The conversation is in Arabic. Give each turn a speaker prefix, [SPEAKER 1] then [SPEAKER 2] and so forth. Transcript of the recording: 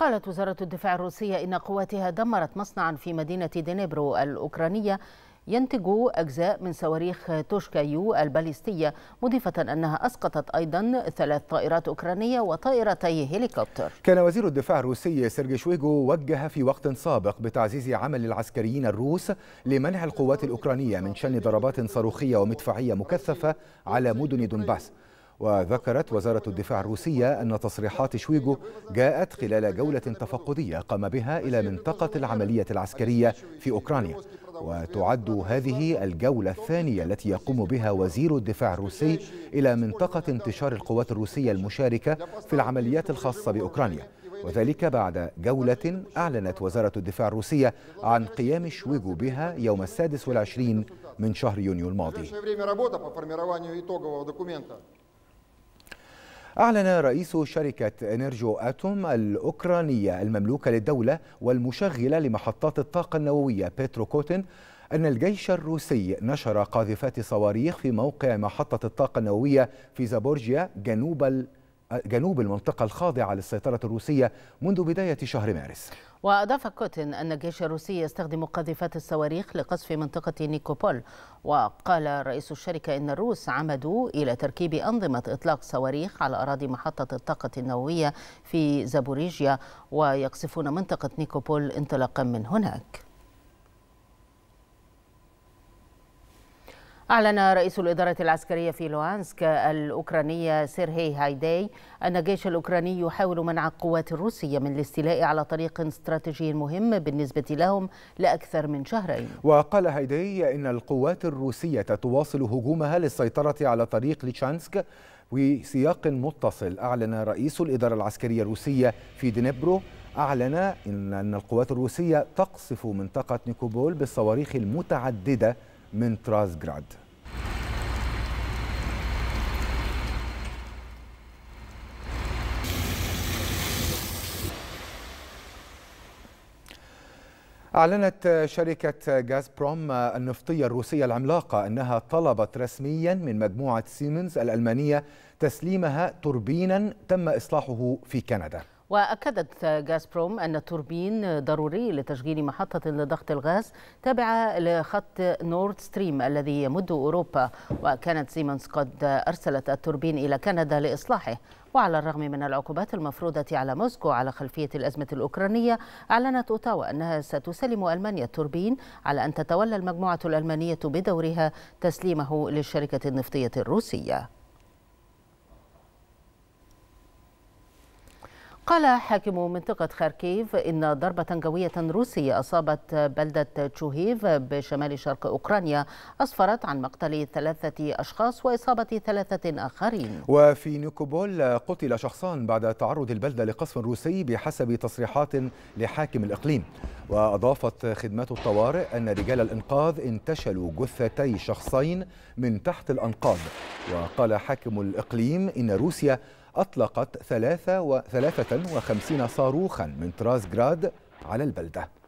[SPEAKER 1] قالت وزارة الدفاع الروسية إن قواتها دمرت مصنعا في مدينة دينيبرو الأوكرانية ينتج أجزاء من صواريخ توشكايو الباليستية مضيفة أنها أسقطت أيضا ثلاث طائرات أوكرانية وطائرتي هليكوبتر
[SPEAKER 2] كان وزير الدفاع الروسي سيرجي شويغو وجه في وقت سابق بتعزيز عمل العسكريين الروس لمنع القوات الأوكرانية من شن ضربات صاروخية ومدفعية مكثفة على مدن دونباس وذكرت وزارة الدفاع الروسية أن تصريحات شويغو جاءت خلال جولة تفقدية قام بها إلى منطقة العملية العسكرية في أوكرانيا وتعد هذه الجولة الثانية التي يقوم بها وزير الدفاع الروسي إلى منطقة انتشار القوات الروسية المشاركة في العمليات الخاصة بأوكرانيا وذلك بعد جولة أعلنت وزارة الدفاع الروسية عن قيام شويغو بها يوم السادس والعشرين من شهر يونيو الماضي أعلن رئيس شركة إنرجو أتوم الأوكرانية المملوكة للدولة والمشغلة لمحطات الطاقة النووية بيترو كوتن أن الجيش الروسي نشر قاذفات صواريخ في موقع محطة الطاقة النووية في زابورجيا جنوب جنوب المنطقة الخاضعة للسيطرة الروسية منذ بداية شهر مارس
[SPEAKER 1] وأضاف كوتين أن الجيش الروسي يستخدم قاذفات الصواريخ لقصف منطقة نيكوبول وقال رئيس الشركة إن الروس عمدوا إلى تركيب أنظمة إطلاق صواريخ على أراضي محطة الطاقة النووية في زابوريجيا ويقصفون منطقة نيكوبول انطلاقا من هناك أعلن رئيس الإدارة العسكرية في لوانسك الأوكرانية سيرهي هايداي أن الجيش الأوكراني يحاول منع القوات الروسية من الاستيلاء على طريق استراتيجي مهم بالنسبة لهم لأكثر من شهرين
[SPEAKER 2] وقال هايداي إن القوات الروسية تواصل هجومها للسيطرة على طريق ليشانسك وسياق متصل أعلن رئيس الإدارة العسكرية الروسية في دنيبرو أعلن أن القوات الروسية تقصف منطقة نيكوبول بالصواريخ المتعددة من ترازجراد أعلنت شركة غاز بروم النفطية الروسية العملاقة أنها طلبت رسميا من مجموعة سيمنز الألمانية تسليمها توربينا تم إصلاحه في كندا
[SPEAKER 1] وأكدت غازبروم أن التوربين ضروري لتشغيل محطة لضغط الغاز تابعة لخط نورد ستريم الذي يمد أوروبا وكانت سيمونز قد أرسلت التوربين إلى كندا لإصلاحه وعلى الرغم من العقوبات المفروضة على موسكو على خلفية الأزمة الأوكرانية أعلنت أوتاوا أنها ستسلم ألمانيا التوربين على أن تتولى المجموعة الألمانية بدورها تسليمه للشركة النفطية الروسية قال حاكم منطقة خاركيف إن ضربة جوية روسية أصابت بلدة تشوهيف بشمال شرق أوكرانيا أسفرت عن مقتل ثلاثة أشخاص وإصابة ثلاثة آخرين
[SPEAKER 2] وفي نيكوبول قتل شخصان بعد تعرض البلدة لقصف روسي بحسب تصريحات لحاكم الإقليم وأضافت خدمات الطوارئ أن رجال الإنقاذ انتشلوا جثتي شخصين من تحت الأنقاض وقال حاكم الإقليم إن روسيا أطلقت 53 صاروخا من طراز جراد على البلدة